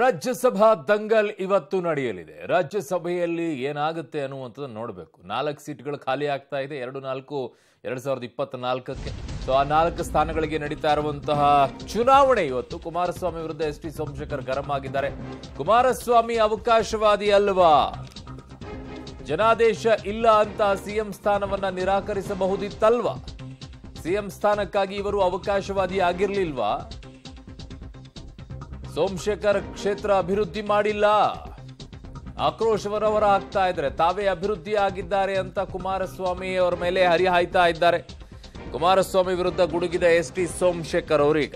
ರಾಜ್ಯಸಭಾ ದಂಗಲ್ ಇವತ್ತು ನಡೆಯಲಿದೆ ರಾಜ್ಯಸಭೆಯಲ್ಲಿ ಏನಾಗುತ್ತೆ ಅನ್ನುವಂಥದ್ದು ನೋಡಬೇಕು ನಾಲ್ಕು ಸೀಟ್ಗಳು ಖಾಲಿ ಆಗ್ತಾ ಇದೆ ಎರಡು ನಾಲ್ಕು ಎರಡು ಸಾವಿರದ ನಾಲ್ಕಕ್ಕೆ ಸೊ ಆ ನಾಲ್ಕು ಸ್ಥಾನಗಳಿಗೆ ನಡೀತಾ ಇರುವಂತಹ ಚುನಾವಣೆ ಇವತ್ತು ಕುಮಾರಸ್ವಾಮಿ ವಿರುದ್ಧ ಎಸ್ ಟಿ ಸೋಮಶೇಖರ್ ಗರಂ ಆಗಿದ್ದಾರೆ ಕುಮಾರಸ್ವಾಮಿ ಅವಕಾಶವಾದಿ ಅಲ್ವಾ ಜನಾದೇಶ ಇಲ್ಲ ಅಂತ ಸಿಎಂ ಸ್ಥಾನವನ್ನ ನಿರಾಕರಿಸಬಹುದಿತ್ತಲ್ವಾ ಸಿಎಂ ಸ್ಥಾನಕ್ಕಾಗಿ ಇವರು ಅವಕಾಶವಾದಿ ಆಗಿರ್ಲಿಲ್ವಾ ಸೋಮಶೇಖರ್ ಕ್ಷೇತ್ರ ಅಭಿವೃದ್ಧಿ ಮಾಡಿಲ್ಲ ಆಕ್ರೋಶವರವರ ಆಗ್ತಾ ಇದ್ದಾರೆ ತಾವೇ ಅಭಿವೃದ್ಧಿ ಆಗಿದ್ದಾರೆ ಅಂತ ಕುಮಾರಸ್ವಾಮಿ ಅವರ ಮೇಲೆ ಹರಿಹಾಯ್ತಾ ಇದ್ದಾರೆ ಕುಮಾರಸ್ವಾಮಿ ವಿರುದ್ಧ ಗುಡುಗಿದ ಎಸ್ ಟಿ ಸೋಮಶೇಖರ್ ಅವರೀಗ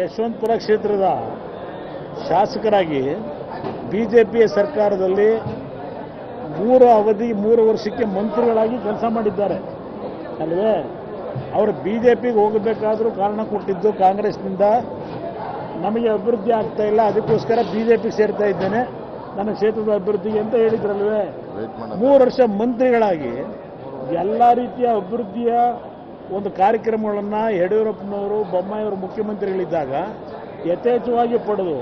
ಯಶವಂತಪುರ ಕ್ಷೇತ್ರದ ಶಾಸಕರಾಗಿ ಬಿಜೆಪಿ ಸರ್ಕಾರದಲ್ಲಿ ಮೂರು ಅವಧಿ ಮೂರು ವರ್ಷಕ್ಕೆ ಮಂತ್ರಿಗಳಾಗಿ ಕೆಲಸ ಮಾಡಿದ್ದಾರೆ ಅಲ್ವೇ ಅವರು ಬಿಜೆಪಿಗೆ ಹೋಗಬೇಕಾದ್ರೂ ಕಾರಣ ಕೊಟ್ಟಿದ್ದು ಕಾಂಗ್ರೆಸ್ನಿಂದ ನಮಗೆ ಅಭಿವೃದ್ಧಿ ಆಗ್ತಾ ಇಲ್ಲ ಅದಕ್ಕೋಸ್ಕರ ಬಿಜೆಪಿ ಸೇರ್ತಾ ಇದ್ದೇನೆ ನನ್ನ ಕ್ಷೇತ್ರದ ಅಭಿವೃದ್ಧಿಗೆ ಅಂತ ಹೇಳಿದ್ರಲ್ವೇ ಮೂರು ವರ್ಷ ಮಂತ್ರಿಗಳಾಗಿ ಎಲ್ಲ ರೀತಿಯ ಅಭಿವೃದ್ಧಿಯ ಒಂದು ಕಾರ್ಯಕ್ರಮಗಳನ್ನು ಯಡಿಯೂರಪ್ಪನವರು ಬೊಮ್ಮಾಯಿಯವರು ಮುಖ್ಯಮಂತ್ರಿಗಳಿದ್ದಾಗ ಯಥೇಚ್ಛವಾಗಿ ಪಡೆದು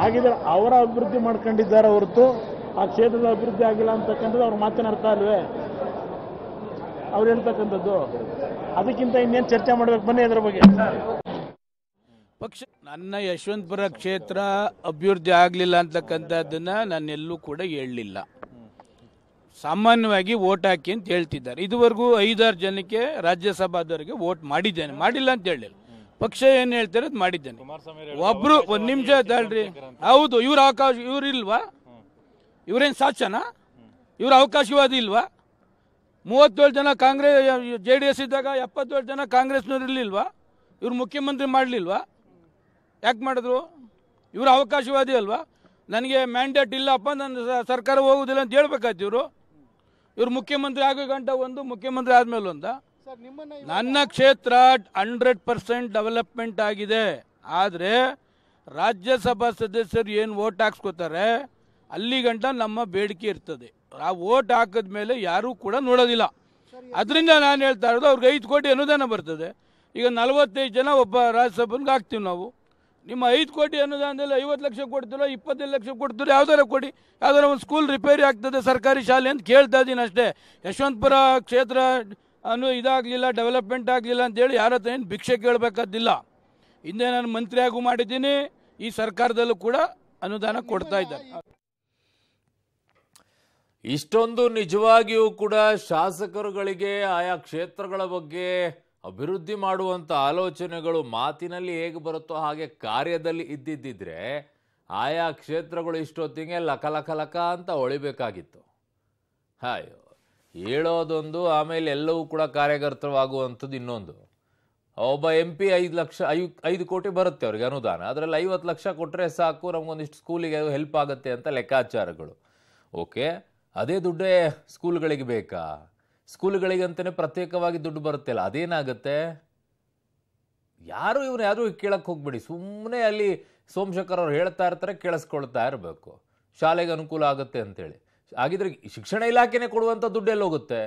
ಹಾಗಿದ್ರೆ ಅವರ ಅಭಿವೃದ್ಧಿ ಮಾಡ್ಕೊಂಡಿದ್ದಾರೆ ಹೊರತು ಆ ಕ್ಷೇತ್ರದ ಅಭಿವೃದ್ಧಿ ಆಗಿಲ್ಲ ಅಂತಕ್ಕಂಥದ್ದು ಅವ್ರು ಮಾತನಾಡ್ತಾ ಇಲ್ವೇ ಅವ್ರು ಹೇಳ್ತಕ್ಕಂಥದ್ದು ಅದಕ್ಕಿಂತ ಇನ್ನೇನು ಚರ್ಚೆ ಮಾಡ್ಬೇಕು ಬನ್ನಿ ಇದರ ಬಗ್ಗೆ ಪಕ್ಷ ನನ್ನ ಯಶವಂತಪುರ ಕ್ಷೇತ್ರ ಅಭಿವೃದ್ಧಿ ಆಗಲಿಲ್ಲ ಅಂತಕ್ಕಂಥದ್ದನ್ನು ನಾನೆಲ್ಲೂ ಕೂಡ ಹೇಳಲಿಲ್ಲ ಸಾಮಾನ್ಯವಾಗಿ ಓಟ್ ಹಾಕಿ ಅಂತ ಹೇಳ್ತಿದ್ದಾರೆ ಇದುವರೆಗೂ ಐದಾರು ಜನಕ್ಕೆ ರಾಜ್ಯಸಭಾದವರಿಗೆ ಓಟ್ ಮಾಡಿದ್ದೇನೆ ಮಾಡಿಲ್ಲ ಅಂತ ಹೇಳಿಲ್ಲ ಪಕ್ಷ ಏನು ಹೇಳ್ತಾರೆ ಅದು ಮಾಡಿದ್ದೇನೆ ಒಬ್ರು ಒಂದು ನಿಮಿಷ ತಾಳ್ರಿ ಹೌದು ಇವ್ರ ಅವಕಾಶ ಇವ್ರಿಲ್ವಾ ಇವ್ರೇನು ಸಾಚನ ಇವ್ರ ಅವಕಾಶವಾದಿ ಇಲ್ವಾ ಮೂವತ್ತೇಳು ಜನ ಕಾಂಗ್ರೆಸ್ ಜೆ ಡಿ ಎಸ್ ಇದ್ದಾಗ ಎಪ್ಪತ್ತೇಳು ಜನ ಕಾಂಗ್ರೆಸ್ನವ್ರು ಇರಲಿಲ್ವಾ ಇವ್ರು ಮುಖ್ಯಮಂತ್ರಿ ಮಾಡಲಿಲ್ವಾ ಯಾಕೆ ಮಾಡಿದ್ರು ಇವರು ಅವಕಾಶವಾದಿ ಅಲ್ವಾ ನನಗೆ ಮ್ಯಾಂಡೇಟ್ ಇಲ್ಲಪ್ಪ ನನ್ನ ಸರ್ಕಾರ ಹೋಗುವುದಿಲ್ಲ ಅಂತ ಹೇಳ್ಬೇಕಾಯ್ತು ಇವರು ಇವರು ಮುಖ್ಯಮಂತ್ರಿ ಆಗೋ ಗಂಟ ಒಂದು ಮುಖ್ಯಮಂತ್ರಿ ಆದ್ಮೇಲೆ ಒಂದ ನನ್ನ ಕ್ಷೇತ್ರ ಹಂಡ್ರೆಡ್ ಪರ್ಸೆಂಟ್ ಡೆವಲಪ್ಮೆಂಟ್ ಆಗಿದೆ ಆದರೆ ರಾಜ್ಯಸಭಾ ಸದಸ್ಯರು ಏನು ಓಟ್ ಹಾಕ್ಸ್ಕೋತಾರೆ ಅಲ್ಲಿ ಗಂಟ ನಮ್ಮ ಬೇಡಿಕೆ ಇರ್ತದೆ ಆ ಓಟ್ ಹಾಕಿದ್ಮೇಲೆ ಮೇಲೆ ಯಾರೂ ಕೂಡ ನೋಡೋದಿಲ್ಲ ಅದರಿಂದ ನಾನು ಹೇಳ್ತಾ ಇರೋದು ಅವ್ರಿಗೆ ಐದು ಕೋಟಿ ಅನುದಾನ ಬರ್ತದೆ ಈಗ ನಲವತ್ತೈದು ಜನ ಒಬ್ಬ ರಾಜ್ಯಸಭೆಗೆ ಹಾಕ್ತೀವಿ ನಾವು ನಿಮ್ಮ ಐದು ಕೋಟಿ ಅನುದಾನದಲ್ಲಿ ಐವತ್ತು ಲಕ್ಷ ಕೊಡ್ತಿರೋ ಇಪ್ಪತ್ತೈದು ಲಕ್ಷ ಕೊಡ್ತಿರೋ ಯಾವ್ದಾರ ಕೊಡಿ ಯಾವ್ದಾರ ಒಂದು ಸ್ಕೂಲ್ ರಿಪೇರಿ ಆಗ್ತದೆ ಸರ್ಕಾರಿ ಶಾಲೆ ಅಂತ ಕೇಳ್ತಾ ಇದ್ದೀನಿ ಅಷ್ಟೇ ಯಶವಂತಪುರ ಕ್ಷೇತ್ರ ಅನ್ನೋ ಇದಾಗಲಿಲ್ಲ ಡೆವಲಪ್ಮೆಂಟ್ ಆಗಲಿಲ್ಲ ಅಂತೇಳಿ ಯಾರ ಹತ್ರ ಏನು ಭಿಕ್ಷೆ ಕೇಳಬೇಕಾದಿಲ್ಲ ಹಿಂದೆ ನಾನು ಮಂತ್ರಿಯಾಗೂ ಮಾಡಿದ್ದೀನಿ ಈ ಸರ್ಕಾರದಲ್ಲೂ ಕೂಡ ಅನುದಾನ ಕೊಡ್ತಾ ಇದ್ದಾರೆ ಇಷ್ಟೊಂದು ನಿಜವಾಗಿಯೂ ಕೂಡ ಶಾಸಕರುಗಳಿಗೆ ಆಯಾ ಕ್ಷೇತ್ರಗಳ ಬಗ್ಗೆ ಅಭಿವೃದ್ಧಿ ಮಾಡುವಂಥ ಆಲೋಚನೆಗಳು ಮಾತಿನಲ್ಲಿ ಹೇಗೆ ಬರುತ್ತೋ ಹಾಗೆ ಕಾರ್ಯದಲ್ಲಿ ಇದ್ದಿದ್ದಿದ್ರೆ ಆಯಾ ಕ್ಷೇತ್ರಗಳು ಇಷ್ಟೊತ್ತಿಗೆ ಲಕ ಲಕ ಅಂತ ಹೊಳಿಬೇಕಾಗಿತ್ತು ಹಾಯೋ ಹೇಳೋದೊಂದು ಆಮೇಲೆ ಎಲ್ಲವೂ ಕೂಡ ಕಾರ್ಯಕರ್ತವಾಗುವಂಥದ್ದು ಇನ್ನೊಂದು ಒಬ್ಬ ಎಂ ಪಿ ಐದು ಲಕ್ಷ ಐ ಐದು ಕೋಟಿ ಬರುತ್ತೆ ಅವ್ರಿಗೆ ಅನುದಾನ ಅದರಲ್ಲಿ ಐವತ್ತು ಲಕ್ಷ ಕೊಟ್ಟರೆ ಸಾಕು ನಮಗೊಂದಿಷ್ಟು ಸ್ಕೂಲಿಗೆ ಹೆಲ್ಪ್ ಆಗುತ್ತೆ ಅಂತ ಲೆಕ್ಕಾಚಾರಗಳು ಓಕೆ ಅದೇ ದುಡ್ಡೇ ಸ್ಕೂಲ್ಗಳಿಗೆ ಬೇಕಾ ಅಂತಲೇ ಪ್ರತ್ಯೇಕವಾಗಿ ದುಡ್ಡು ಬರುತ್ತೆ ಅಲ್ಲ ಅದೇನಾಗುತ್ತೆ ಯಾರು ಇವನು ಯಾರು ಕೇಳಕ್ಕೆ ಹೋಗ್ಬೇಡಿ ಸುಮ್ಮನೆ ಅಲ್ಲಿ ಸೋಮಶೇಖರ್ ಅವ್ರು ಹೇಳ್ತಾ ಇರ್ತಾರೆ ಕೇಳಿಸ್ಕೊಳ್ತಾ ಇರಬೇಕು ಶಾಲೆಗೆ ಅನುಕೂಲ ಆಗುತ್ತೆ ಅಂತೇಳಿ ಹಾಗಿದ್ರೆ ಶಿಕ್ಷಣ ಇಲಾಖೆನೇ ಕೊಡುವಂಥ ದುಡ್ಡೆಲ್ಲಿ ಹೋಗುತ್ತೆ